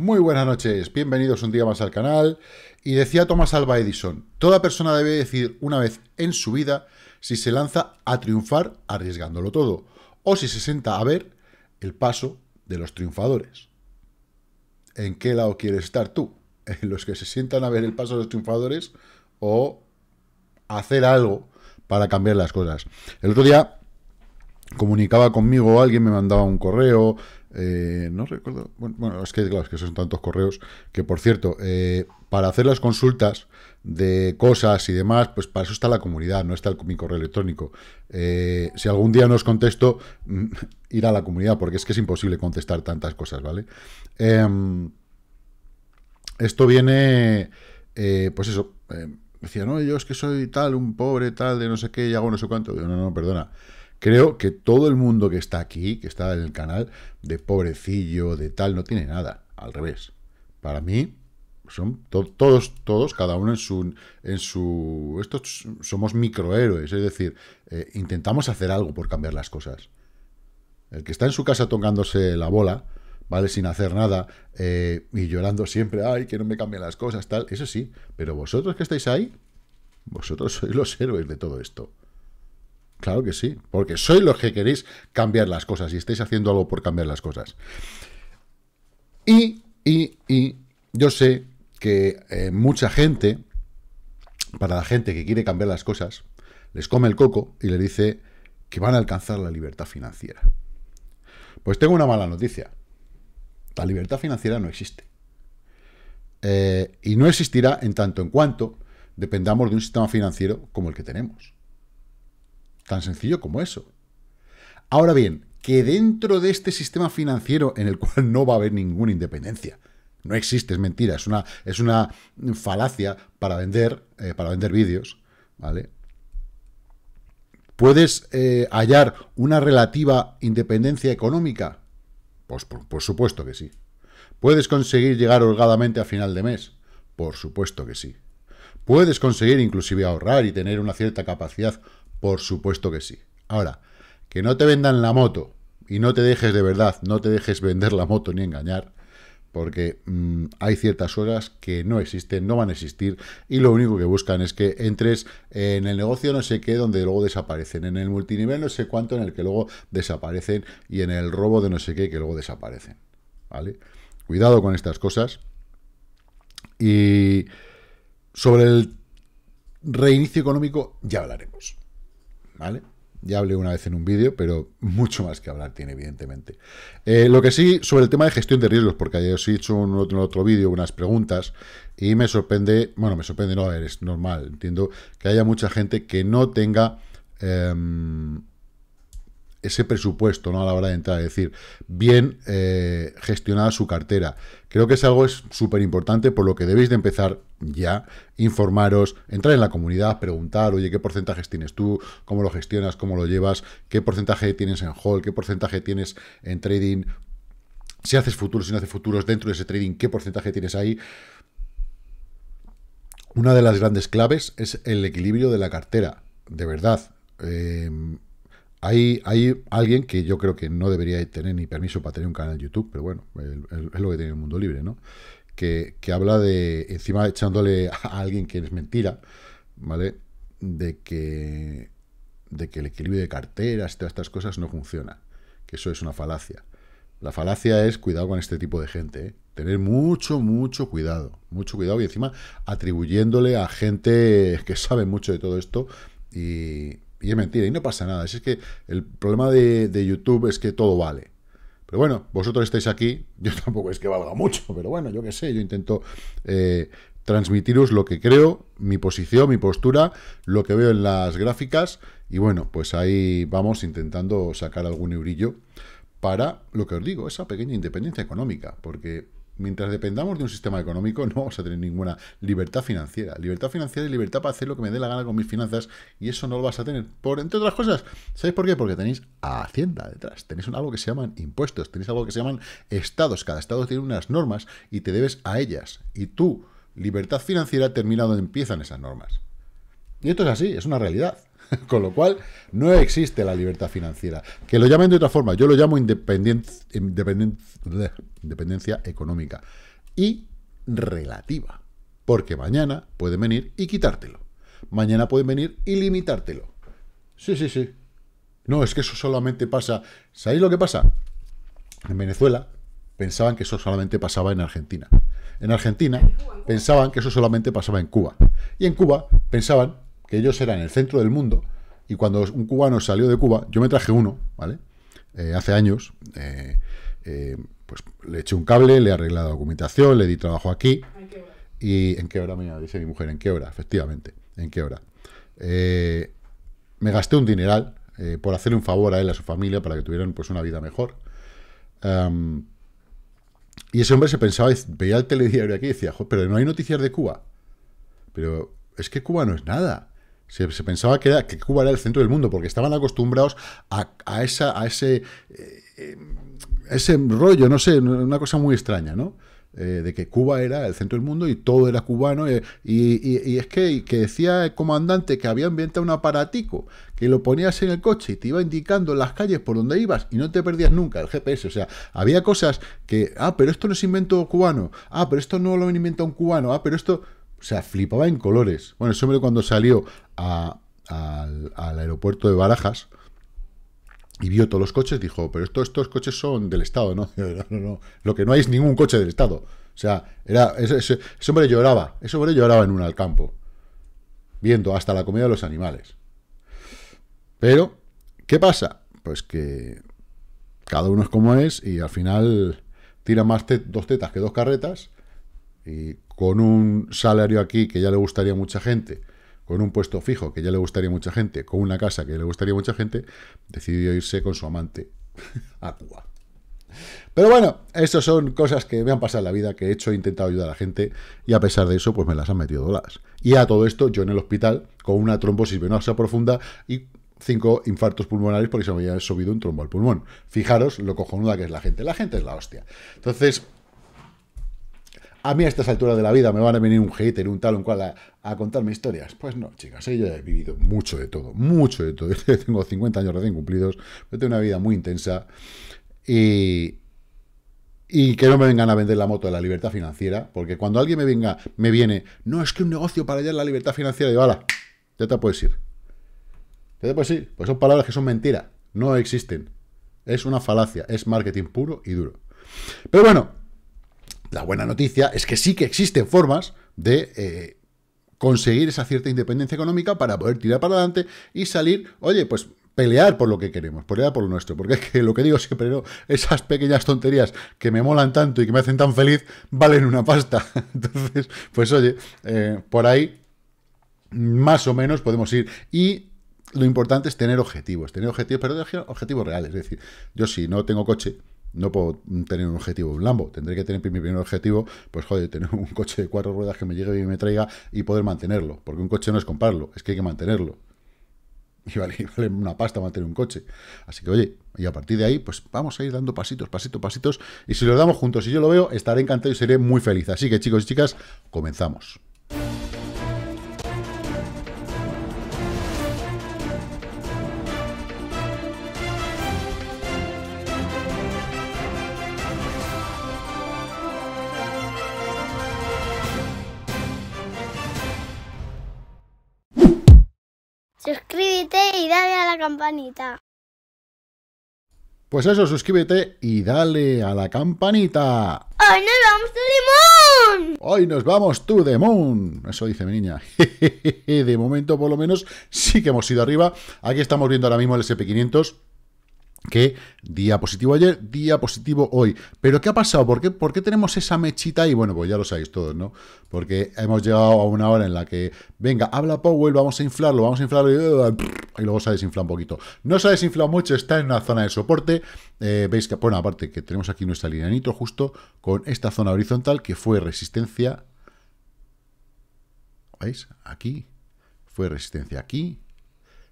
Muy buenas noches, bienvenidos un día más al canal. Y decía Thomas Alba Edison, toda persona debe decir una vez en su vida si se lanza a triunfar arriesgándolo todo, o si se sienta a ver el paso de los triunfadores. ¿En qué lado quieres estar tú? ¿En los que se sientan a ver el paso de los triunfadores o hacer algo para cambiar las cosas? El otro día comunicaba conmigo, alguien me mandaba un correo, eh, no recuerdo. Bueno, es que claro, es que son tantos correos. Que por cierto, eh, para hacer las consultas de cosas y demás, pues para eso está la comunidad, no está el, mi correo electrónico. Eh, si algún día no os contesto, mm, ir a la comunidad, porque es que es imposible contestar tantas cosas, ¿vale? Em, esto viene. pues eso. decía, no, yo es que soy tal, un pobre, tal, de no sé qué, y hago no sé cuánto. no, no, perdona. Creo que todo el mundo que está aquí, que está en el canal, de pobrecillo, de tal, no tiene nada. Al revés. Para mí, son todos, todos, cada uno en su, en su... Estos somos microhéroes, es decir, eh, intentamos hacer algo por cambiar las cosas. El que está en su casa tocándose la bola, ¿vale? Sin hacer nada eh, y llorando siempre, ay, que no me cambien las cosas, tal, eso sí, pero vosotros que estáis ahí, vosotros sois los héroes de todo esto. Claro que sí, porque sois los que queréis cambiar las cosas y estáis haciendo algo por cambiar las cosas. Y, yo sé que eh, mucha gente, para la gente que quiere cambiar las cosas, les come el coco y le dice que van a alcanzar la libertad financiera. Pues tengo una mala noticia. La libertad financiera no existe. Eh, y no existirá en tanto en cuanto dependamos de un sistema financiero como el que tenemos. Tan sencillo como eso. Ahora bien, que dentro de este sistema financiero en el cual no va a haber ninguna independencia, no existe, es mentira, es una, es una falacia para vender, eh, para vender vídeos, ¿vale? ¿Puedes eh, hallar una relativa independencia económica? Pues por, por supuesto que sí. ¿Puedes conseguir llegar holgadamente a final de mes? Por supuesto que sí. ¿Puedes conseguir inclusive ahorrar y tener una cierta capacidad? Por supuesto que sí. Ahora, que no te vendan la moto y no te dejes de verdad, no te dejes vender la moto ni engañar, porque mm, hay ciertas horas que no existen, no van a existir, y lo único que buscan es que entres en el negocio no sé qué, donde luego desaparecen, en el multinivel no sé cuánto, en el que luego desaparecen, y en el robo de no sé qué, que luego desaparecen. ¿Vale? Cuidado con estas cosas. Y sobre el reinicio económico ya hablaremos. Ya hablé una vez en un vídeo, pero mucho más que hablar tiene, evidentemente. Eh, lo que sí, sobre el tema de gestión de riesgos, porque ayer os he hecho en otro, vídeo, unas preguntas, y me sorprende, bueno, me sorprende, no, a ver, es normal, entiendo que haya mucha gente que no tenga em, ese presupuesto ¿no? a la hora de entrar, es decir, bien eh, gestionada su cartera. Creo que es algo súper importante, por lo que debéis de empezar ya, informaros, entrar en la comunidad, preguntar, oye, ¿qué porcentajes tienes tú? ¿Cómo lo gestionas? ¿Cómo lo llevas? ¿Qué porcentaje tienes en hall ¿Qué porcentaje tienes en trading? Si haces futuros, si no haces futuros dentro de ese trading, ¿qué porcentaje tienes ahí? Una de las grandes claves es el equilibrio de la cartera, de verdad. Em, hay, hay, alguien que yo creo que no debería tener ni permiso para tener un canal de YouTube, pero bueno, es lo que tiene el mundo libre, ¿no? que, habla de, encima echándole a alguien que es mentira, ¿vale? De que, de que el equilibrio de carteras todas estas cosas no funciona, que eso es una falacia. La falacia es cuidado con este tipo de gente, ¿eh? tener mucho, mucho cuidado, mucho cuidado y encima atribuyéndole a gente que sabe mucho de todo esto y, es mentira y no pasa nada. es que el problema de, de YouTube es que todo vale. Pero bueno, vosotros estáis aquí, yo tampoco es que valga mucho, pero bueno, yo qué sé, yo intento eh, transmitiros lo que creo, mi posición, mi postura, lo que veo en las gráficas, y bueno, pues ahí vamos intentando sacar algún eurillo para lo que os digo, esa pequeña independencia económica, porque Mientras dependamos de un sistema económico, no vamos a tener ninguna libertad financiera. Libertad financiera y libertad para hacer lo que me dé la gana con mis finanzas, y eso no lo vas a tener. Por, entre otras cosas, ¿sabéis por qué? Porque tenéis a Hacienda detrás, tenéis algo que se llaman impuestos, tenéis algo que se llaman estados. Cada estado tiene unas normas y te debes a ellas. Y tu libertad financiera termina donde empiezan esas normas. Y esto es así, es una realidad. Con lo cual, no existe la libertad financiera. Que lo llamen de otra forma, yo lo llamo independencia económica y relativa. Porque mañana pueden venir y quitártelo. Mañana pueden venir y limitártelo. Sí, sí, sí. No, es que eso solamente pasa. ¿Sabéis lo que pasa? En Venezuela pensaban que eso solamente pasaba en Argentina. En Argentina pensaban que eso solamente pasaba en Cuba. Y en Cuba pensaban que ellos eran el centro del mundo, y cuando un cubano salió de Cuba, yo me traje uno, ¿vale? Eh, hace años, eh, eh, pues le eché un cable, le arreglé la documentación, le di trabajo aquí. ¿Y en qué hora? Me dice mi mujer, ¿en qué hora? Efectivamente, ¿en qué hora? me gasté un dineral por hacerle un favor a él, a su familia, para que tuvieran pues una vida mejor. y ese hombre se pensaba, veía el telediario aquí y decía, pero no hay noticias de Cuba. Pero es que Cuba no es nada. Se, pensaba que, que, Cuba era el centro del mundo, porque estaban acostumbrados a, esa, a ese, eh, eh, ese rollo, no sé, una cosa muy extraña, ¿no? Eh, de que Cuba era el centro del mundo y todo era cubano. y, es que, que, decía el comandante que había inventado un aparatico que lo ponías en el coche y te iba indicando las calles por donde ibas y no te perdías nunca el GPS. O sea, había cosas que, ah, pero esto no es invento cubano, ah, pero esto no lo inventó un cubano, ah, pero esto. O sea, flipaba en colores. Bueno, ese hombre cuando salió al, aeropuerto de Barajas y vio todos los coches, dijo, pero estos coches son del Estado, ¿no? Lo que no hay es ningún coche del Estado. O sea, era, ese, hombre lloraba, ese hombre lloraba en un al campo, viendo hasta la comida de los animales. Pero, ¿qué pasa? Pues que cada uno es como es y al final tira más dos tetas que dos carretas y con un salario aquí que ya le gustaría a mucha gente, con un puesto fijo que ya le gustaría a mucha gente, con una casa que le gustaría a mucha gente, decidió irse con su amante a Cuba. Pero bueno, esas son cosas que me han pasado en la vida, que he hecho, he intentado ayudar a la gente y a pesar de eso, pues me las han metido dolas. Y a todo esto, yo en el hospital, con una trombosis venosa profunda y cinco infartos pulmonares porque se me había subido un trombo al pulmón. Fijaros lo cojonuda que es la gente. La gente es la hostia. Entonces, a mí a estas alturas de la vida me van a venir un hater, un tal, un cual, a, contarme historias. Pues no, chicas, ¿eh? yo he vivido mucho de todo, mucho de todo. Yo tengo 50 años recién cumplidos, yo tengo una vida muy intensa y, que no me vengan a vender la moto de la libertad financiera, porque cuando alguien me venga, me viene, no, es que un negocio para allá es la libertad financiera, digo, ala, ya te puedes ir. Ya te puedes ir, pues son palabras que son mentira, no existen. Es una falacia, es marketing puro y duro. Pero bueno, la buena noticia es que sí que existen formas de eh, conseguir esa cierta independencia económica para poder tirar para adelante y salir, oye, pues pelear por lo que queremos, pelear por lo nuestro, porque es que lo que digo siempre, esas pequeñas tonterías que me molan tanto y que me hacen tan feliz, valen una pasta. Entonces, pues oye, eh, por ahí más o menos podemos ir. Y lo importante es tener objetivos, tener objetivos, pero objetivos reales. Es decir, yo si no tengo coche, no puedo tener un objetivo, un Lambo. Tendré que tener mi primer objetivo, pues joder, tener un coche de cuatro ruedas que me llegue y me traiga y poder mantenerlo. Porque un coche no es comprarlo, es que hay que mantenerlo. Y vale, vale una pasta mantener un coche. Así que, oye, y a partir de ahí, pues vamos a ir dando pasitos, pasitos, pasitos. Y si lo damos juntos y yo lo veo, estaré encantado y seré muy feliz. Así que, chicos y chicas, comenzamos. campanita. Pues eso, suscríbete y dale a la campanita. ¡Hoy nos vamos to the moon! nos vamos to the Eso dice mi niña. De momento, por lo menos, sí que hemos ido arriba. Aquí estamos viendo ahora mismo el SP500 que día positivo ayer, día positivo hoy. ¿Pero qué ha pasado? ¿Por qué, tenemos esa mechita y Bueno, pues ya lo sabéis todos, ¿no? Porque hemos llegado a una hora en la que, venga, habla Powell, vamos a inflarlo, vamos a inflarlo y, luego se ha desinflado un poquito. No se ha desinflado mucho, está en una zona de soporte. Eh, veis que, bueno, aparte que tenemos aquí nuestra línea nitro justo con esta zona horizontal que fue resistencia. ¿Veis? Aquí. Fue resistencia aquí.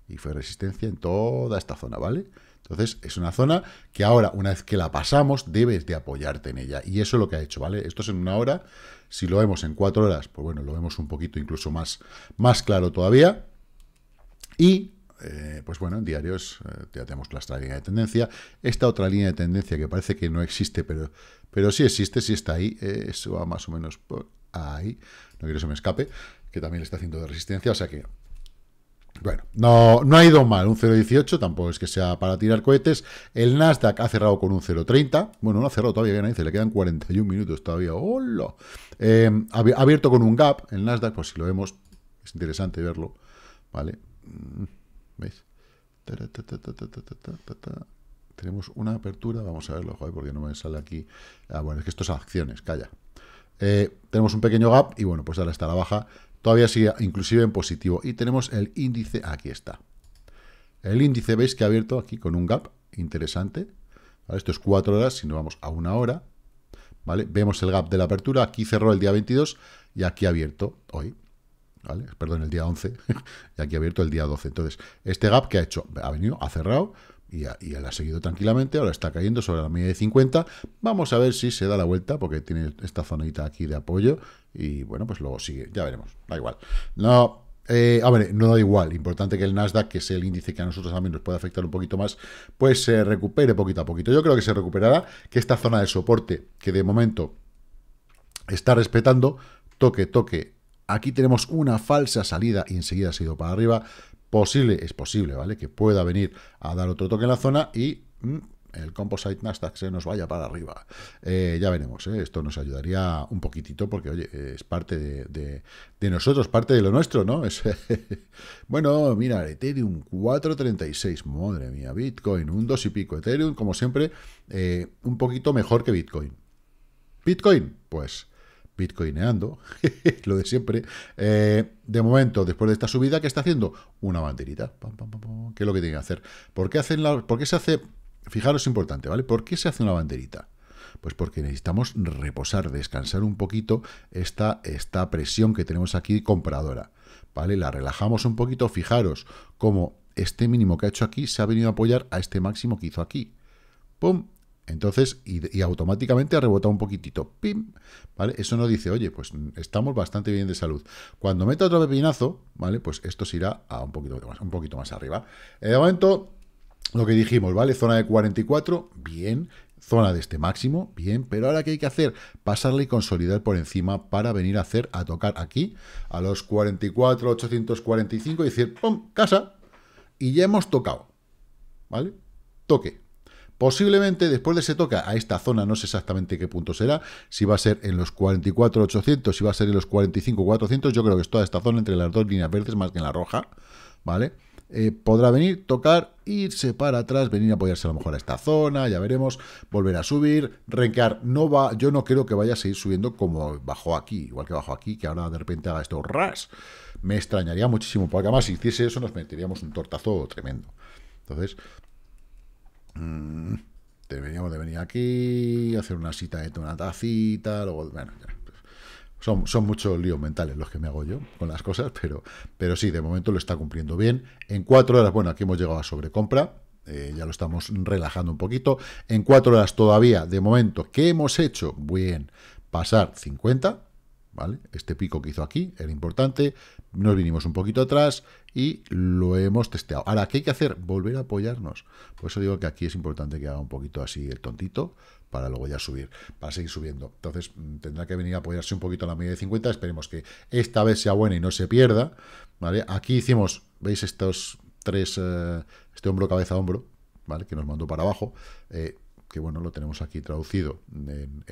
Y fue resistencia en toda esta zona, ¿vale? vale entonces, es una zona que ahora, una vez que la pasamos, debes de apoyarte en ella. Y eso es lo que ha hecho, ¿vale? Esto es en una hora. Si lo vemos en cuatro horas, pues bueno, lo vemos un poquito incluso más, más claro todavía. Y, eh, pues bueno, en diarios eh, ya tenemos nuestra línea de tendencia. Esta otra línea de tendencia que parece que no existe, pero, pero sí existe, sí está ahí. Eh, eso va más o menos por ahí. No quiero que se me escape. Que también le está haciendo de resistencia. O sea que bueno, no, no ha ido mal, un 0,18, tampoco es que sea para tirar cohetes. El Nasdaq ha cerrado con un 0,30. Bueno, no ha cerrado todavía, bien ahí, se le quedan 41 minutos todavía. ¡Hola! Eh, ha abierto con un gap el Nasdaq, pues si lo vemos, es interesante verlo. ¿Vale? ¿Veis? Tenemos una apertura, vamos a verlo, joder, porque no me sale aquí. Ah, bueno, es que esto es acciones, calla, eh, tenemos un pequeño gap y bueno, pues ahora está la baja, todavía sigue inclusive en positivo. Y tenemos el índice, ah, aquí está. El índice veis que ha abierto aquí con un gap interesante. Esto es cuatro horas, si no vamos a una hora. ¿Vale? Vemos el gap de la apertura, aquí cerró el día 22 y aquí ha abierto hoy. ¿Vale? Perdón, el día 11 y aquí ha abierto el día 12. Entonces, este gap que ha hecho, ha venido, ha cerrado, y, él ha seguido tranquilamente, ahora está cayendo sobre la media de 50, vamos a ver si se da la vuelta, porque tiene esta zonita aquí de apoyo, y bueno, pues luego sigue, ya veremos, da igual. No, eh, a ver, no da igual, importante que el Nasdaq, que es el índice que a nosotros también nos puede afectar un poquito más, pues se recupere poquito a poquito. Yo creo que se recuperará, que esta zona de soporte, que de momento está respetando, toque, toque. Aquí tenemos una falsa salida y enseguida ha sido para arriba, posible, es posible, ¿vale? Que pueda venir a dar otro toque en la zona y mm, el composite Nasdaq se nos vaya para arriba. Eh, ya veremos, ¿eh? esto nos ayudaría un poquitito porque, oye, es parte de, nosotros, parte de lo nuestro, ¿no? Es, bueno, mira, Ethereum 4.36, madre mía, Bitcoin, un 2 y pico. Ethereum, como siempre, eh, un poquito mejor que Bitcoin. Bitcoin, pues bitcoineando, lo de siempre. Eh, de momento, después de esta subida, ¿qué está haciendo? Una banderita. ¿Qué es lo que tiene que hacer? ¿Por qué, hacen la, ¿Por qué se hace? Fijaros, importante, ¿vale? ¿Por qué se hace una banderita? Pues porque necesitamos reposar, descansar un poquito esta, esta presión que tenemos aquí compradora. ¿Vale? La relajamos un poquito. Fijaros cómo este mínimo que ha hecho aquí se ha venido a apoyar a este máximo que hizo aquí. ¡Pum! Entonces, y, automáticamente ha rebotado un poquitito. ¡Pim! ¿Vale? Eso nos dice, oye, pues estamos bastante bien de salud. Cuando meta otro pepinazo, ¿vale? Pues esto se irá a un poquito más, un poquito más arriba. Eh, de momento, lo que dijimos, ¿vale? Zona de 44, bien. Zona de este máximo, bien. Pero ahora, ¿qué hay que hacer? Pasarle y consolidar por encima para venir a hacer, a tocar aquí, a los 44, 845 y decir, ¡pum! ¡Casa! Y ya hemos tocado, ¿vale? Toque. Posiblemente después de ese toca a esta zona, no sé exactamente qué punto será, si va a ser en los 44.800, si va a ser en los 45.400, yo creo que es toda esta zona entre las dos líneas verdes más que en la roja, ¿vale? Eh, podrá venir, tocar, irse para atrás, venir a apoyarse a lo mejor a esta zona, ya veremos, volver a subir, renquear, no va, yo no creo que vaya a seguir subiendo como bajó aquí, igual que bajó aquí, que ahora de repente haga esto ras, me extrañaría muchísimo, porque además si hiciese eso nos meteríamos un tortazo tremendo. Entonces, deberíamos de venir aquí, hacer una cita de una tacita, luego, bueno, pues, Son, son, muchos líos mentales los que me hago yo con las cosas, pero, pero sí, de momento lo está cumpliendo bien. En cuatro horas, bueno, aquí hemos llegado a sobrecompra, eh, ya lo estamos relajando un poquito. En cuatro horas todavía, de momento, ¿qué hemos hecho? Bien, pasar 50, ¿vale? Este pico que hizo aquí era importante, nos vinimos un poquito atrás y lo hemos testeado. Ahora, ¿qué hay que hacer? Volver a apoyarnos. Por eso digo que aquí es importante que haga un poquito así el tontito para luego ya subir, para seguir subiendo. Entonces mm, tendrá que venir a apoyarse un poquito a la media de 50, esperemos que esta vez sea buena y no se pierda, ¿vale? Aquí hicimos, ¿veis estos tres, eh, este hombro, cabeza, hombro, ¿vale? Que nos mandó para abajo, eh, que bueno, lo tenemos aquí traducido en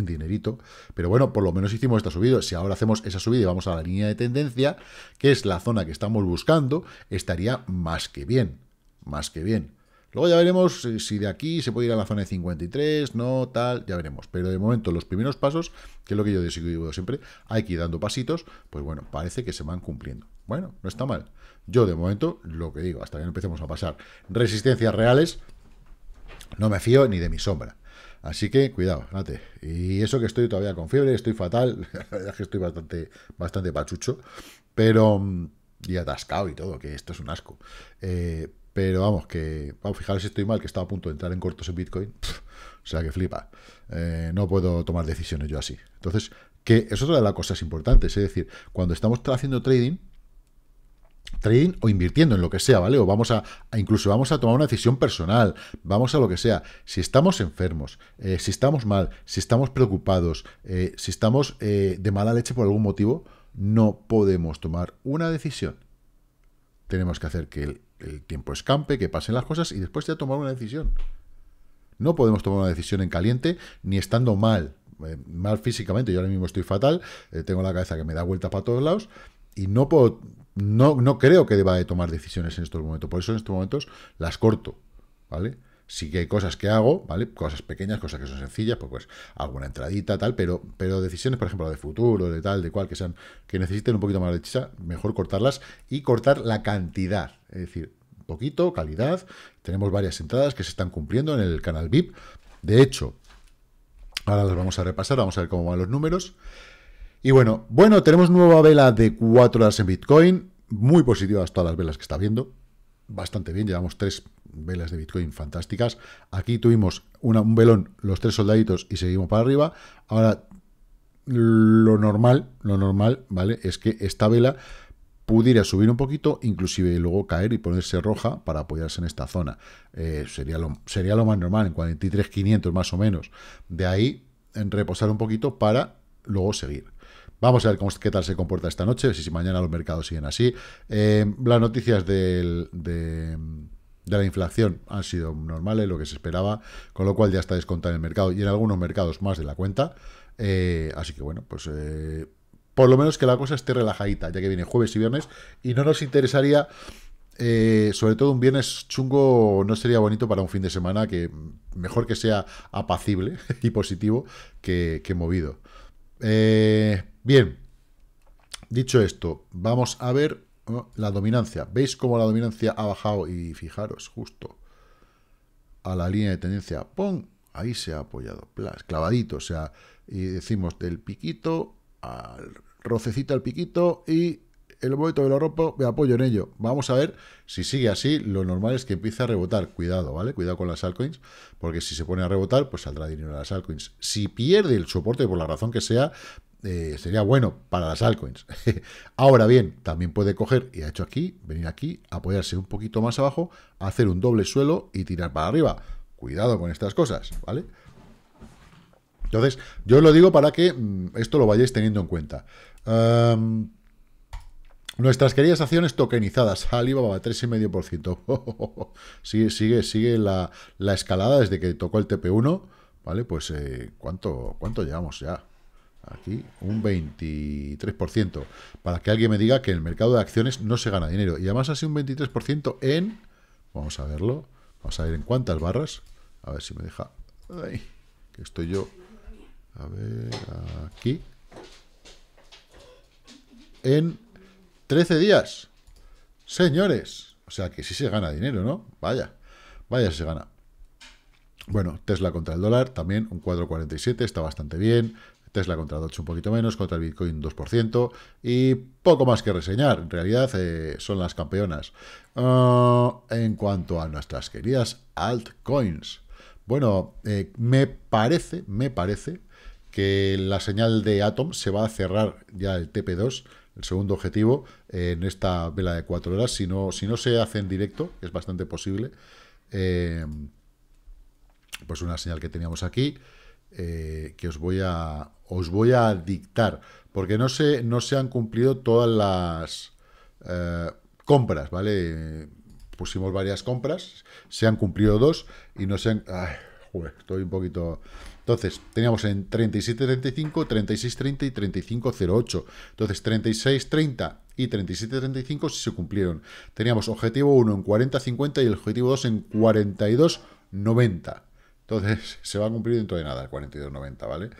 dinerito, pero bueno, por lo menos hicimos esta subida. Si ahora hacemos esa subida y vamos a la línea de tendencia, que es la zona que estamos buscando, estaría más que bien, más que bien. Luego ya veremos eh, si de aquí se puede ir a la zona de 53, no, tal, ya veremos. Pero de momento, los primeros pasos, que es lo que yo digo siempre, hay que ir dando pasitos, pues bueno, parece que se van cumpliendo. Bueno, no está mal. Yo de momento, lo que digo, hasta que no empecemos a pasar resistencias reales, no me fío ni de mi sombra. Así que cuidado, Y eso que estoy todavía con fiebre, estoy fatal, la verdad es que estoy bastante, bastante pachucho, pero mm, y atascado y todo, que esto es un asco. Eh, pero vamos, que vamos, fijaros si estoy mal, que estaba a punto de entrar en cortos en Bitcoin. o sea que flipa. Eh, no puedo tomar decisiones yo así. Entonces, que es otra de las cosas importantes. Es decir, cuando estamos haciendo trading, trading o invirtiendo en lo que sea, ¿vale? O vamos a, incluso vamos a tomar una decisión personal, vamos a lo que sea. Si estamos enfermos, eh, si estamos mal, si estamos preocupados, eh, si estamos eh, de mala leche por algún motivo, no podemos tomar una decisión. Tenemos que hacer que el, tiempo escampe, que pasen las cosas y después ya tomar una decisión. No podemos tomar una decisión en caliente ni estando mal, mal físicamente, yo ahora mismo estoy fatal, tengo la cabeza que me da vuelta para todos lados, y no puedo, no, no creo que deba de tomar decisiones en estos momentos. Por eso en estos momentos las corto, ¿vale? Sí que hay cosas que hago, ¿vale? Cosas pequeñas, cosas que son sencillas, pues, pues alguna entradita, tal, pero, pero decisiones, por ejemplo, de futuro, de tal, de cual, que sean, que necesiten un poquito más de chicha, mejor cortarlas y cortar la cantidad. Es decir, poquito, calidad. Tenemos varias entradas que se están cumpliendo en el canal VIP. De hecho, ahora las vamos a repasar, vamos a ver cómo van los números. Y bueno, bueno, tenemos nueva vela de 4 horas en Bitcoin. Muy positivas todas las velas que está viendo. Bastante bien, llevamos tres velas de Bitcoin fantásticas. Aquí tuvimos un velón, los tres soldaditos y seguimos para arriba. Ahora, lo normal, lo normal, ¿vale? Es que esta vela pudiera subir un poquito, inclusive luego caer y ponerse roja para apoyarse en esta zona. Eh, sería, lo, más normal, en 43.500 más o menos. De ahí, reposar un poquito para luego seguir. Vamos a ver cómo, qué tal se comporta esta noche, si mañana los mercados siguen así. Em, las noticias de, la inflación han sido normales, lo que se esperaba, con lo cual ya está descontado en el mercado y en algunos mercados más de la cuenta. Eh, así que bueno, pues eh, por lo menos que la cosa esté relajadita, ya que viene jueves y viernes, y no nos interesaría, eh, sobre todo un viernes chungo, no sería bonito para un fin de semana, que mejor que sea apacible y positivo que, movido. Eh, Bien, dicho esto, vamos a ver la dominancia. ¿Veis cómo la dominancia ha bajado? Y fijaros, justo a la línea de tendencia, ¡pum! Ahí se ha apoyado, plas, clavadito, o sea, y decimos del piquito al rocecito al piquito y el boleto de la ropa, me apoyo en ello. Vamos a ver si sigue así, lo normal es que empiece a rebotar. Cuidado, ¿vale? Cuidado con las altcoins, porque si se pone a rebotar, pues saldrá dinero a las altcoins. Si pierde el soporte, por la razón que sea, eh, sería bueno para las altcoins. Ahora bien, también puede coger, y ha hecho aquí, venir aquí, apoyarse un poquito más abajo, hacer un doble suelo y tirar para arriba. Cuidado con estas cosas, ¿vale? Entonces, yo os lo digo para que mm, esto lo vayáis teniendo en cuenta. Nuestras queridas acciones tokenizadas, Alibaba 3,5%. sigue sigue, sigue la, escalada desde que tocó el TP1. ¿Vale? Pues, eh, ¿cuánto, ¿cuánto llevamos ya? Aquí un 23%. Para que alguien me diga que en el mercado de acciones no se gana dinero. Y además ha sido un 23% en... Vamos a verlo. Vamos a ver en cuántas barras. A ver si me deja... que estoy yo... A ver, aquí. En 13 días. Señores. O sea que sí se gana dinero, ¿no? Vaya. Vaya se gana. Bueno, Tesla contra el dólar, también un 4,47, está bastante bien. Tesla contra Doge un poquito menos, contra el Bitcoin 2%, y poco más que reseñar. En realidad eh, son las campeonas. Ah, en cuanto a nuestras queridas altcoins, bueno, eh, me parece, me parece que la señal de Atom se va a cerrar ya el TP2, el segundo objetivo, en esta vela de cuatro horas. Si si no se hace en directo, es bastante posible. Eh, pues una señal que teníamos aquí. Eh, que os voy, a, os voy a dictar, porque no se, no se han cumplido todas las eh, compras, ¿vale? Pusimos varias compras, se han cumplido dos y no se han... estoy un poquito... Entonces, teníamos en 37.35, 36.30 y 35.08. Entonces, 36.30 y 37.35 se cumplieron. Teníamos objetivo 1 en 40.50 y el objetivo 2 en 42.90. Entonces, se va a cumplir dentro de nada el 42.90, ¿vale?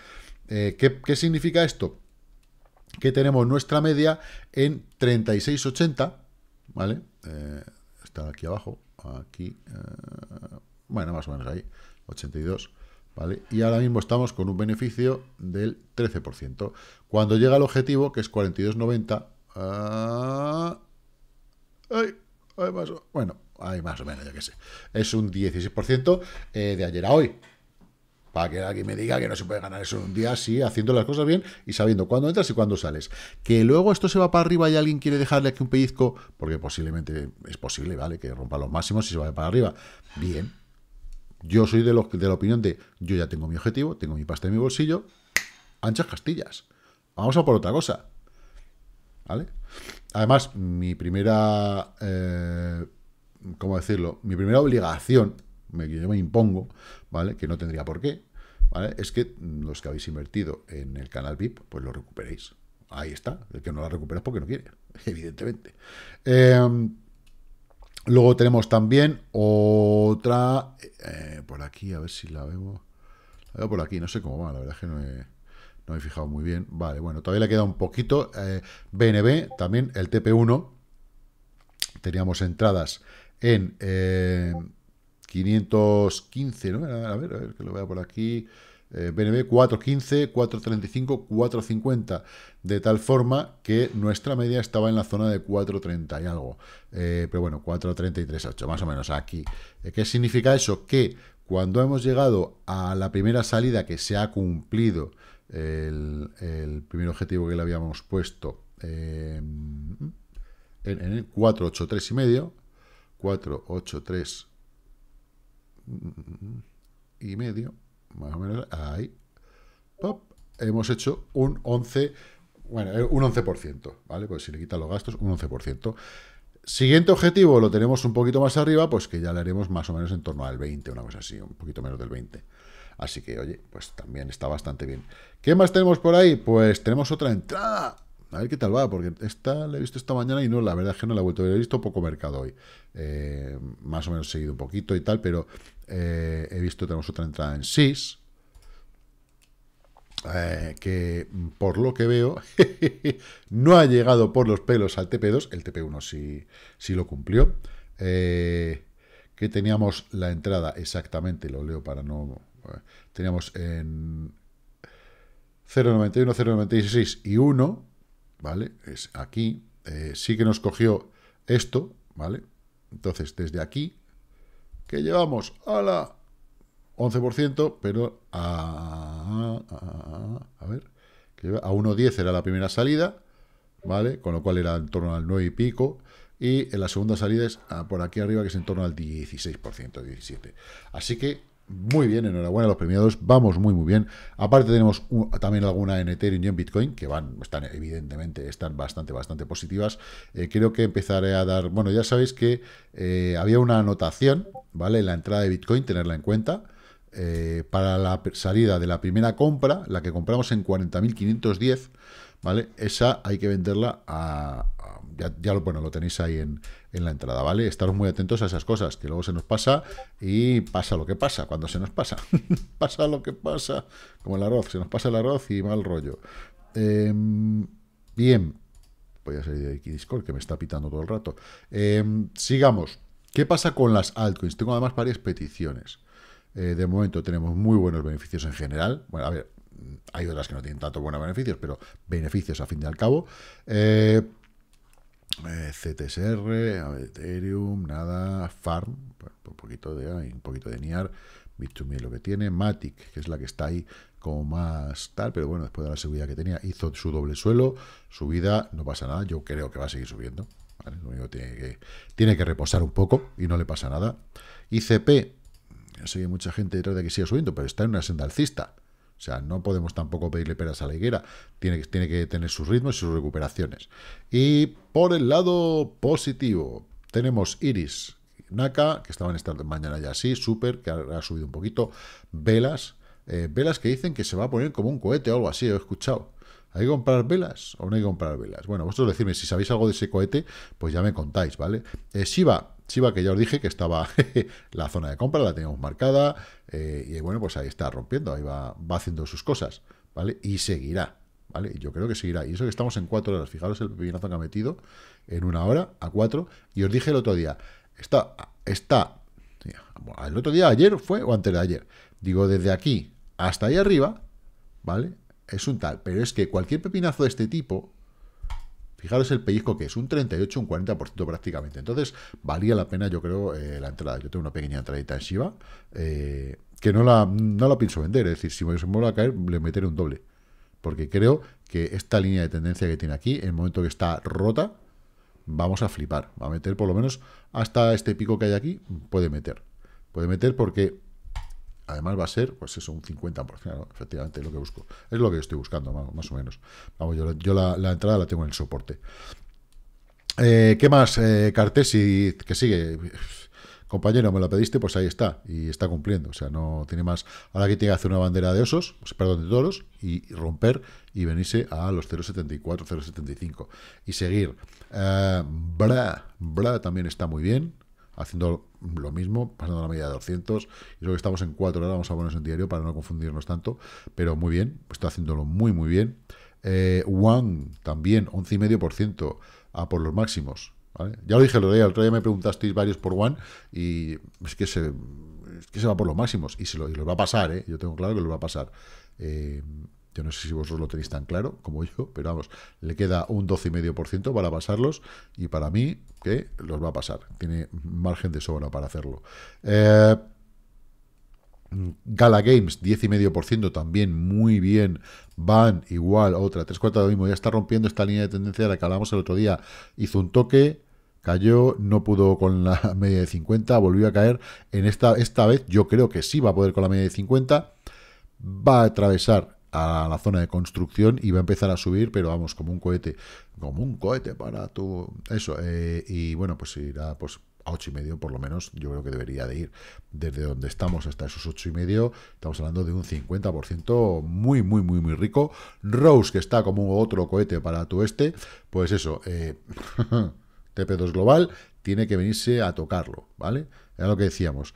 Eh, ¿qué, significa esto? Que tenemos nuestra media en 36.80, ¿vale? Eh, está aquí abajo, aquí, eh, bueno, más o menos ahí, 82, ¿vale? Y ahora mismo estamos con un beneficio del 13%. Cuando llega el objetivo, que es 42.90, ah, ay, ay, bueno, hay más o menos, yo sé. Es un 16% eh, de ayer a hoy. Para que alguien me diga que no se puede ganar eso en un día, así, haciendo las cosas bien y sabiendo cuándo entras y cuándo sales. Que luego esto se va para arriba y alguien quiere dejarle aquí un pellizco, porque posiblemente es posible, ¿vale? Que rompa los máximos y se vaya para arriba. Bien. Yo soy de, los, de la opinión de, yo ya tengo mi objetivo, tengo mi pasta en mi bolsillo, anchas castillas. Vamos a por otra cosa. ¿Vale? Además, mi primera... Eh, ¿cómo decirlo? Mi primera obligación, que yo me impongo, ¿vale? Que no tendría por qué, ¿vale? Es que los que habéis invertido en el canal VIP, pues lo recuperéis. Ahí está. El que no la recupera es porque no quiere, evidentemente. Em, luego tenemos también otra... Eh, por aquí, a ver si la veo. La veo por aquí, no sé cómo va, la verdad es que no me he fijado muy bien. Vale, bueno, todavía le queda un poquito. BNB, eh, también el TP1. Teníamos entradas en 515, eh, ¿no? A ver, a ver, que lo vea por aquí. BNB 415, 435, 450, de tal forma que nuestra media estaba en la zona de 430 y algo, eh, pero bueno, 433.8, más o menos aquí. Eh, ¿Qué significa eso? Que cuando hemos llegado a la primera salida que se ha cumplido el, primer objetivo que le habíamos puesto en, el 483 y medio, 4, 8, 3 y medio, más o menos, ahí, pop, hemos hecho un 11, bueno, eh, un 11%, ¿vale? Pues si le quitan los gastos, un 11%. Siguiente objetivo lo tenemos un poquito más arriba, pues que ya le haremos más o menos en torno al 20, una cosa así, un poquito menos del 20. Así que, oye, pues también está bastante bien. ¿Qué más tenemos por ahí? Pues tenemos otra entrada a ver qué tal va, porque esta la he visto esta mañana y no, la verdad es que no la he vuelto a ver. He visto poco mercado hoy. Eh, más o menos seguido un poquito y tal, pero eh, he visto, tenemos otra entrada en SIS. Eh, que por lo que veo no ha llegado por los pelos al TP2, el TP1 sí, lo cumplió, que teníamos la entrada exactamente, lo leo para no... teníamos en 0.91, 0.96 y 1, ¿vale? Es aquí, eh, sí que nos cogió esto, ¿vale? Entonces, desde aquí, que llevamos a la 11%, pero a, a, a, ver, que a 1.10 era la primera salida, ¿vale? Con lo cual era en torno al 9 y pico, y en la segunda salida es ah, por aquí arriba, que es en torno al 16%, 17%. Así que muy bien, enhorabuena a los premiados, vamos muy muy bien. Aparte tenemos también alguna en Ethereum y en Bitcoin, que van, están evidentemente, están bastante, bastante positivas. Eh, creo que empezaré a dar, bueno, ya sabéis que eh, había una anotación, ¿vale? En la entrada de Bitcoin, tenerla en cuenta. Eh, para la salida de la primera compra, la que compramos en 40.510, ¿vale? Esa hay que venderla a... ya, lo, bueno, lo tenéis ahí en, la entrada, ¿vale? Estaros muy atentos a esas cosas, que luego se nos pasa y pasa lo que pasa, cuando se nos pasa. pasa lo que pasa, como el arroz, se nos pasa el arroz y mal rollo. Em, bien, voy a salir de aquí Discord, que me está pitando todo el rato. Em, sigamos. ¿Qué pasa con las altcoins? Tengo además varias peticiones. Eh, de momento tenemos muy buenos beneficios en general. Bueno, a ver, Mm, hay otras que no tienen tanto buenos beneficios, pero beneficios a fin de al cabo. Eh, eh, CTSR, Ethereum, nada, Farm, pues, pues un poquito de un poquito de NIAR, Bit2Me lo que tiene, Matic, que es la que está ahí como más tal, pero bueno, después de la seguridad que tenía, hizo su doble suelo, subida, no pasa nada, yo creo que va a seguir subiendo, Lo único tiene que, tiene que reposar un poco y no le pasa nada. ICP, hay mucha gente detrás de que siga subiendo, pero está en una senda alcista, o sea, no podemos tampoco pedirle peras a la higuera. Tiene, tiene que tener sus ritmos y sus recuperaciones. Y por el lado positivo, tenemos Iris Naka, que estaban esta mañana ya así, Super, que ha, subido un poquito, Velas, eh, Velas que dicen que se va a poner como un cohete o algo así, he escuchado. ¿Hay que comprar velas o no hay que comprar velas? Bueno, vosotros decidme, si sabéis algo de ese cohete, pues ya me contáis, ¿vale? Eh, Shiva, Chiva, que ya os dije que estaba la zona de compra, la teníamos marcada, eh, y bueno, pues ahí está rompiendo, ahí va, va haciendo sus cosas, ¿vale? Y seguirá, ¿vale? Yo creo que seguirá. Y eso que estamos en cuatro horas, fijaros el pepinazo que ha metido en una hora a cuatro. Y os dije el otro día, está, está, el otro día, ayer fue o antes de ayer, digo, desde aquí hasta ahí arriba, ¿vale? Es un tal, pero es que cualquier pepinazo de este tipo, Fijaros el pellizco que es, un 38, un 40% prácticamente. Entonces, valía la pena, yo creo, eh, la entrada. Yo tengo una pequeña entradita en Shiva. Eh, que no la, no la pienso vender. Es decir, si me vuelve a caer, le meteré un doble. Porque creo que esta línea de tendencia que tiene aquí, en el momento que está rota, vamos a flipar. Va a meter por lo menos hasta este pico que hay aquí, puede meter. Puede meter porque Además va a ser, pues eso, un 50%, efectivamente, es lo que busco. Es lo que estoy buscando, más, o menos. Vamos, yo, la, entrada la tengo en el soporte. Eh, ¿Qué más? Cartes? Eh, Cartesi, que sigue compañero, me lo pediste, pues ahí está, y está cumpliendo. O sea, no tiene más. Ahora que tiene que hacer una bandera de osos, pues, perdón, de toros, y romper y venirse a los 0.74, 0.75. Y seguir. Eh, bra, Bra también está muy bien haciendo lo mismo, pasando la media de 200. Y lo que estamos en 4 horas, vamos a ponernos en diario para no confundirnos tanto, pero muy bien, está haciéndolo muy, muy bien. Eh, One también, 11,5% a por los máximos. Ya lo dije el otro día, el otro día me preguntasteis varios por One y es que se, va por los máximos y, se lo, va a pasar, ¿eh? yo tengo claro que lo va a pasar. Eh, yo no sé si vosotros lo tenéis tan claro como yo, pero vamos, le queda un 12,5% para pasarlos y para mí que los va a pasar. Tiene margen de sobra para hacerlo. Eh, Gala Games, 10,5%, también muy bien. Van igual, otra, tres cuartas de lo mismo. Ya está rompiendo esta línea de tendencia de la que hablamos el otro día. Hizo un toque, cayó, no pudo con la media de 50, volvió a caer. En esta, esta vez yo creo que sí va a poder con la media de 50. Va a atravesar a la zona de construcción y va a empezar a subir, pero vamos, como un cohete, como un cohete para tu... Eso, eh, y bueno, pues irá pues, a 8 y medio por lo menos, yo creo que debería de ir desde donde estamos hasta esos ocho y medio, estamos hablando de un 50% muy, muy, muy, muy rico. Rose, que está como otro cohete para tu este, pues eso, eh, TP2 global, tiene que venirse a tocarlo, ¿vale? Era lo que decíamos.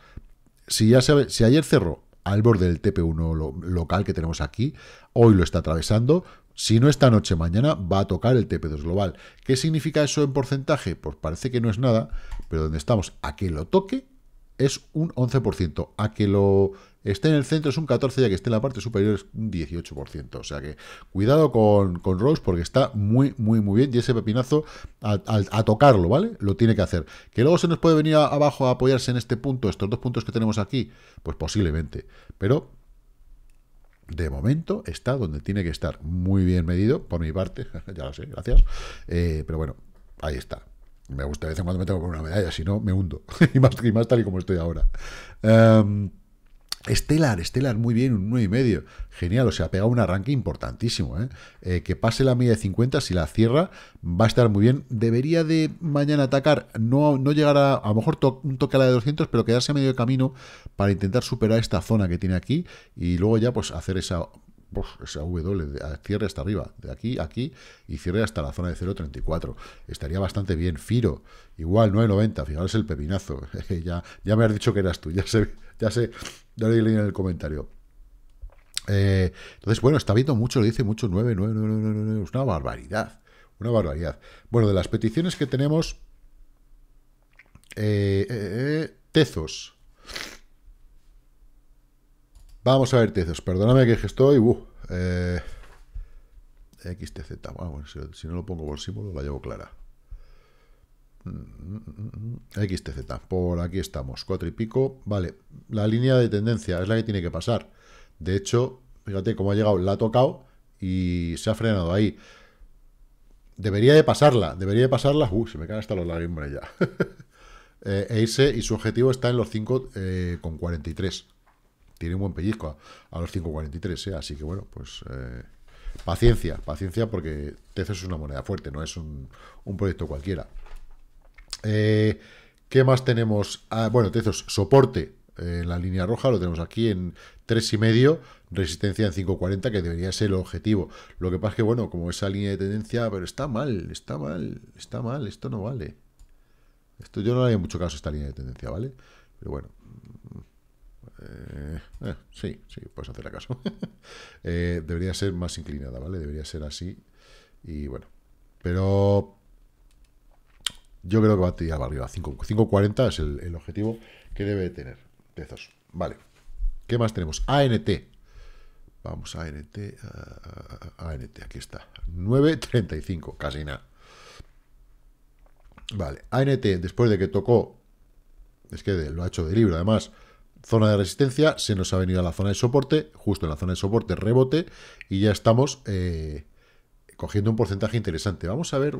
Si ya se, si ayer cerró al borde del TP1 local que tenemos aquí. Hoy lo está atravesando. Si no esta noche, mañana va a tocar el TP2 global. ¿Qué significa eso en porcentaje? Pues parece que no es nada, pero donde estamos, a que lo toque, es un 11%. A que lo esté en el centro es un 14% ya que esté en la parte superior es un 18%. O sea que cuidado con, con Rose porque está muy, muy, muy bien y ese pepinazo a, tocarlo, ¿vale? Lo tiene que hacer. Que luego se nos puede venir abajo a apoyarse en este punto, estos dos puntos que tenemos aquí, pues posiblemente. Pero de momento está donde tiene que estar. Muy bien medido, por mi parte, ya lo sé, gracias. Eh, pero bueno, ahí está. Me gusta, de vez en cuando me tengo que poner una medalla, si no, me hundo. y, más, tal y como estoy ahora. Eh... Estelar, Estelar, muy bien, un medio, Genial, o sea, ha pegado un arranque importantísimo. ¿eh? eh que pase la media de 50, si la cierra, va a estar muy bien. Debería de mañana atacar, no, no llegar a, a lo mejor un toque a la de 200, pero quedarse a medio camino para intentar superar esta zona que tiene aquí y luego ya pues hacer esa pues esa W, cierre hasta arriba, de aquí a aquí, y cierre hasta la zona de 0.34. Estaría bastante bien. Firo, igual, 9.90, fijaros el pepinazo. ya, ya me has dicho que eras tú, ya sé, ya sé, dale en el comentario. Eh, entonces, bueno, está viendo mucho, Lo dice mucho 9, 9, 9, 9, 9, es una barbaridad, una barbaridad. Bueno, de las peticiones que tenemos, eh, eh, Tezos, Vamos a ver, Tezos. Perdóname que estoy. Uh, eh, XTZ. Bueno, si, no lo pongo por símbolo, la llevo clara. Mm, mm, mm, XTZ. Por aquí estamos. Cuatro y pico. Vale. La línea de tendencia es la que tiene que pasar. De hecho, fíjate cómo ha llegado. La ha tocado y se ha frenado ahí. Debería de pasarla. Debería de pasarla. Uh, se me caen hasta los lagrimones ya. eh, e y su objetivo está en los 5,43 tiene un buen pellizco a, los 5.43, ¿eh? así que bueno, pues eh, paciencia, paciencia porque Tezos es una moneda fuerte, no es un, proyecto cualquiera. Eh, ¿Qué más tenemos? Ah, bueno, Tezos, soporte eh, en la línea roja, lo tenemos aquí en 3,5, resistencia en 5,40, que debería ser el objetivo. Lo que pasa es que, bueno, como esa línea de tendencia, pero está mal, está mal, está mal, esto no vale. Esto yo no le haría mucho caso a esta línea de tendencia, ¿vale? Pero bueno, eh, eh, sí, sí, puedes hacer acaso. Eh, debería ser más inclinada, ¿vale? Debería ser así. Y bueno. Pero yo creo que va a tirar arriba. 5.40 es el, objetivo que debe tener pezos. Vale. ¿Qué más tenemos? ANT. Vamos, ANT. ANT, aquí está. 9.35, casi nada. Vale, ANT, después de que tocó, es que lo ha hecho de libro además, zona de resistencia, se nos ha venido a la zona de soporte, justo en la zona de soporte rebote, y ya estamos eh, cogiendo un porcentaje interesante. Vamos a ver,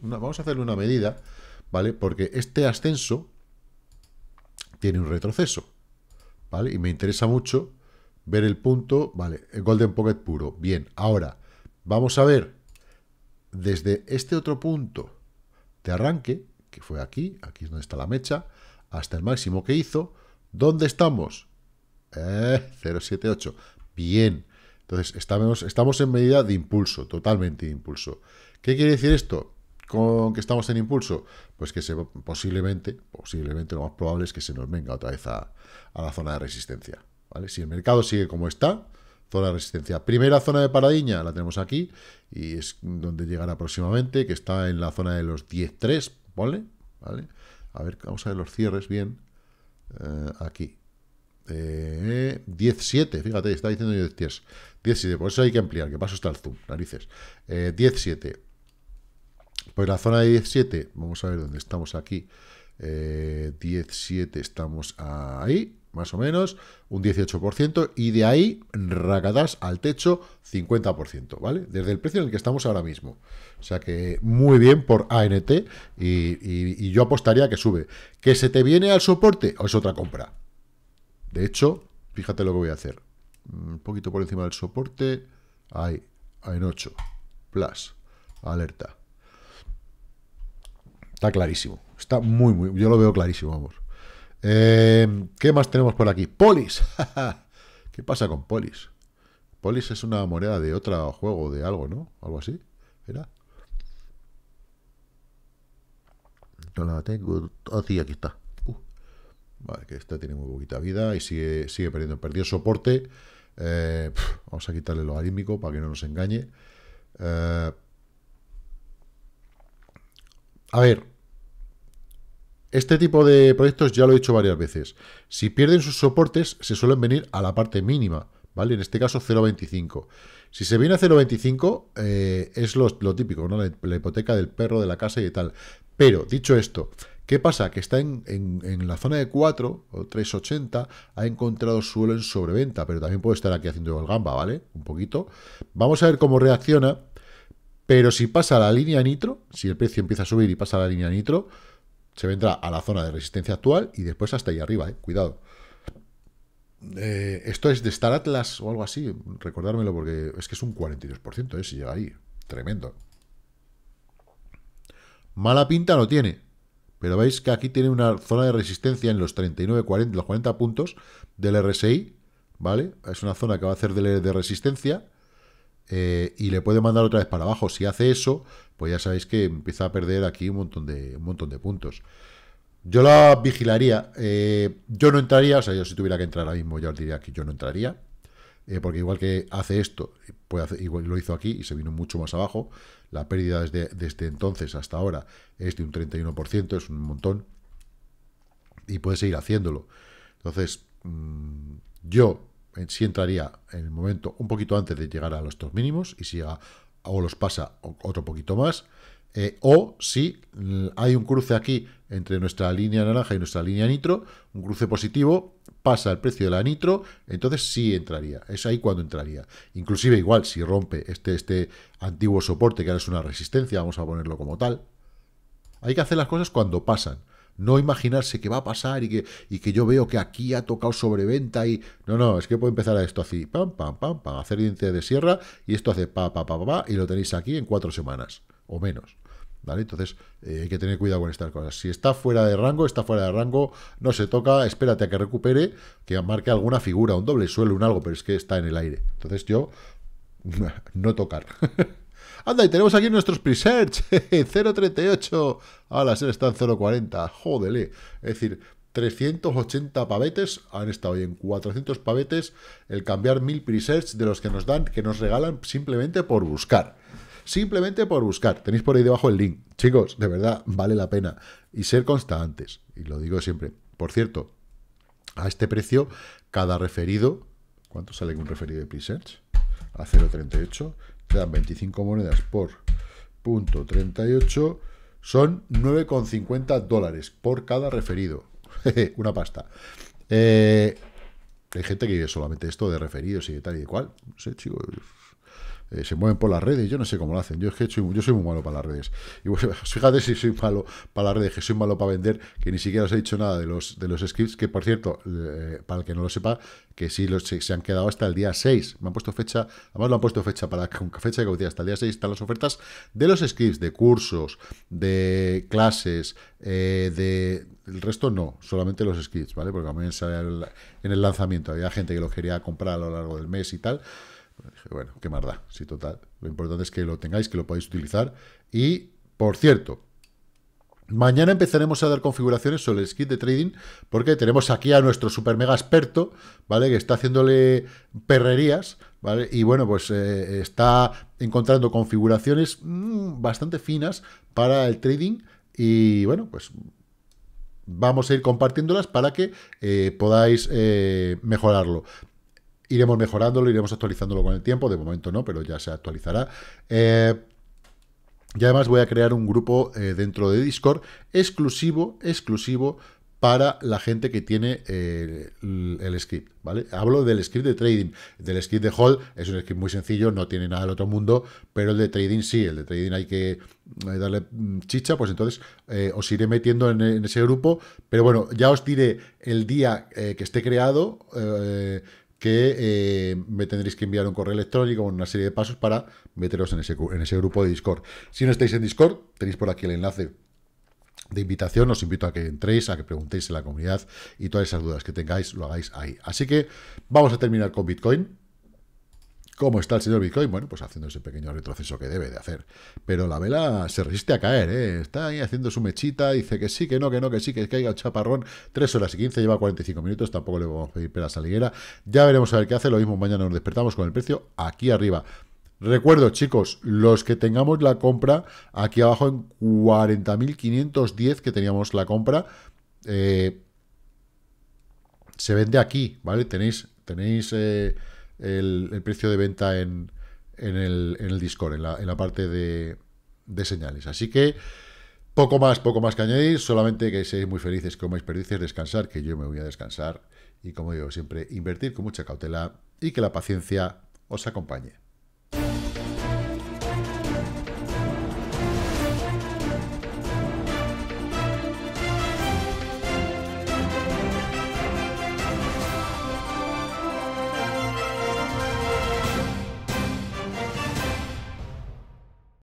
vamos a hacerle una medida, ¿vale? Porque este ascenso tiene un retroceso, ¿vale? Y me interesa mucho ver el punto, ¿vale? El Golden Pocket puro, bien. Ahora, vamos a ver desde este otro punto de arranque, que fue aquí, aquí es donde está la mecha, hasta el máximo que hizo, ¿Dónde estamos? 078. Eh, bien. Entonces, estamos, estamos en medida de impulso, totalmente de impulso. ¿Qué quiere decir esto? Con que estamos en impulso, pues que se, posiblemente, posiblemente lo más probable es que se nos venga otra vez a, la zona de resistencia. ¿vale? Si el mercado sigue como está, zona de resistencia. Primera zona de paradiña la tenemos aquí y es donde llegará próximamente, que está en la zona de los 10.3, ¿vale? A ver, vamos a ver los cierres bien. Eh, aquí. 17, eh, fíjate, está diciendo 10, 17, por eso hay que ampliar, que paso hasta el zoom, narices. 17. Eh, pues la zona de 17, vamos a ver dónde estamos aquí. 17, estamos ahí más o menos, un 18%, y de ahí, ragadas al techo, 50%, ¿vale? Desde el precio en el que estamos ahora mismo. O sea que muy bien por ANT, y, yo apostaría que sube. ¿Que se te viene al soporte o es otra compra? De hecho, fíjate lo que voy a hacer. Un poquito por encima del soporte, ahí, en 8, plus, alerta. Está clarísimo, está muy, muy, yo lo veo clarísimo, vamos. Em, ¿Qué más tenemos por aquí? Polis. ¿Qué pasa con Polis? Polis es una moneda de otro juego, de algo, ¿no? Algo así. ¿Era? No la tengo. Ah, sí, aquí está. Uh, vale, que esta tiene muy poquita vida y sigue, sigue perdiendo. Perdió soporte. Eh, vamos a quitarle lo arítmico para que no nos engañe. Eh, a ver, este tipo de proyectos ya lo he dicho varias veces. Si pierden sus soportes, se suelen venir a la parte mínima, ¿vale? En este caso 0,25. Si se viene a 0,25, eh, es lo, típico, ¿no? La, hipoteca del perro, de la casa y tal. Pero, dicho esto, ¿qué pasa? Que está en, en la zona de 4 o 3,80, ha encontrado suelo en sobreventa, pero también puede estar aquí haciendo el gamba, ¿vale? Un poquito. Vamos a ver cómo reacciona, pero si pasa la línea nitro, si el precio empieza a subir y pasa la línea nitro, se vendrá a la zona de resistencia actual y después hasta ahí arriba, eh, cuidado. Eh, esto es de Star Atlas o algo así, recordármelo porque es que es un 42%, eh, si llega ahí, tremendo. Mala pinta no tiene, pero veis que aquí tiene una zona de resistencia en los 39, 40, los 40 puntos del RSI, ¿vale? Es una zona que va a hacer de, de resistencia y le puede mandar otra vez para abajo. Si hace eso, pues ya sabéis que empieza a perder aquí un montón de, un montón de puntos. Yo la vigilaría. Eh, yo no entraría, o sea, yo si tuviera que entrar ahora mismo, ya os diría que yo no entraría. Eh, porque igual que hace esto, igual lo hizo aquí y se vino mucho más abajo. La pérdida desde, desde entonces hasta ahora es de un 31%, es un montón. Y puede seguir haciéndolo. Entonces, mm, yo eh, sí entraría en el momento un poquito antes de llegar a los dos mínimos y si llega o los pasa otro poquito más, eh, o si mm, hay un cruce aquí entre nuestra línea naranja y nuestra línea nitro, un cruce positivo, pasa el precio de la nitro, entonces sí entraría, es ahí cuando entraría. Inclusive igual si rompe este, este antiguo soporte, que ahora es una resistencia, vamos a ponerlo como tal. Hay que hacer las cosas cuando pasan. No imaginarse que va a pasar y que, y que yo veo que aquí ha tocado sobreventa y... No, no, es que puedo empezar a esto así, pam, pam, pam, pam, hacer diente de sierra y esto hace pa, pa, pa, pa, y lo tenéis aquí en cuatro semanas o menos. ¿Vale? Entonces eh, hay que tener cuidado con estas cosas. Si está fuera de rango, está fuera de rango, no se toca, espérate a que recupere, que marque alguna figura, un doble suelo, un algo, pero es que está en el aire. Entonces yo, no tocar. Anda, y tenemos aquí nuestros presets, 0.38, ahora se están 0.40, jódele, es decir, 380 pavetes, han estado hoy en 400 pavetes, el cambiar 1000 presets de los que nos dan, que nos regalan simplemente por buscar. Simplemente por buscar. Tenéis por ahí debajo el link. Chicos, de verdad, vale la pena. Y ser constantes. Y lo digo siempre. Por cierto, a este precio, cada referido... ¿Cuánto sale un referido de presets? A 0.38 dan 25 monedas por punto 38, son 9,50 dólares por cada referido. Una pasta. Eh, hay gente que vive solamente esto de referidos y de tal y de cual. No sé, chicos. Eh, se mueven por las redes, yo no sé cómo lo hacen, yo es que soy, yo soy muy malo para las redes. Y fíjate si soy malo para las redes, que soy malo para vender, que ni siquiera os he dicho nada de los, de los scripts, que por cierto, eh, para el que no lo sepa, que sí los, se, han quedado hasta el día 6, me han puesto fecha, además lo han puesto fecha para fecha de caducidad, hasta el día 6 están las ofertas de los scripts, de cursos, de clases, eh, de el resto no, solamente los scripts, ¿vale? Porque también en el lanzamiento había gente que los quería comprar a lo largo del mes y tal. Bueno, pues, dije, bueno, qué marda, sí, total. Lo importante es que lo tengáis, que lo podáis utilizar. Y, por cierto, Mañana empezaremos a dar configuraciones sobre el skit de trading, porque tenemos aquí a nuestro super mega experto, ¿vale? Que está haciéndole perrerías, ¿vale? Y bueno, pues eh, está encontrando configuraciones mm, bastante finas para el trading. Y bueno, pues vamos a ir compartiéndolas para que eh, podáis eh, mejorarlo. Iremos mejorándolo, iremos actualizándolo con el tiempo. De momento no, pero ya se actualizará. Eh, y además voy a crear un grupo eh, dentro de Discord exclusivo, exclusivo para la gente que tiene eh, el, script, ¿vale? Hablo del script de trading, del script de hold, es un script muy sencillo, no tiene nada del otro mundo, pero el de trading sí, el de trading hay que darle mm, chicha, pues entonces os iré metiendo en, ese grupo, pero bueno, ya os diré el día que esté creado, que eh, me tendréis que enviar un correo electrónico con una serie de pasos para meteros en ese, en ese grupo de Discord. Si no estáis en Discord, tenéis por aquí el enlace de invitación, os invito a que entréis, a que preguntéis en la comunidad y todas esas dudas que tengáis lo hagáis ahí. Así que vamos a terminar con Bitcoin. ¿Cómo está el señor Bitcoin? Bueno, pues haciendo ese pequeño retroceso que debe de hacer. Pero la vela se resiste a caer, ¿eh? Está ahí haciendo su mechita, dice que sí, que no, que no, que sí, que caiga el chaparrón. Tres horas y 15, lleva 45 minutos, tampoco le vamos a pedir pelas a Ya veremos a ver qué hace, lo mismo mañana nos despertamos con el precio aquí arriba. Recuerdo, chicos, los que tengamos la compra aquí abajo en 40.510 que teníamos la compra, eh, se vende aquí, ¿vale? Tenéis, tenéis... Eh, el, precio de venta en, en, el, en el Discord, en la, en la parte de, señales. Así que poco más, poco más que añadir, solamente que seáis muy felices, os perdices, descansar, que yo me voy a descansar y como digo siempre, invertir con mucha cautela y que la paciencia os acompañe.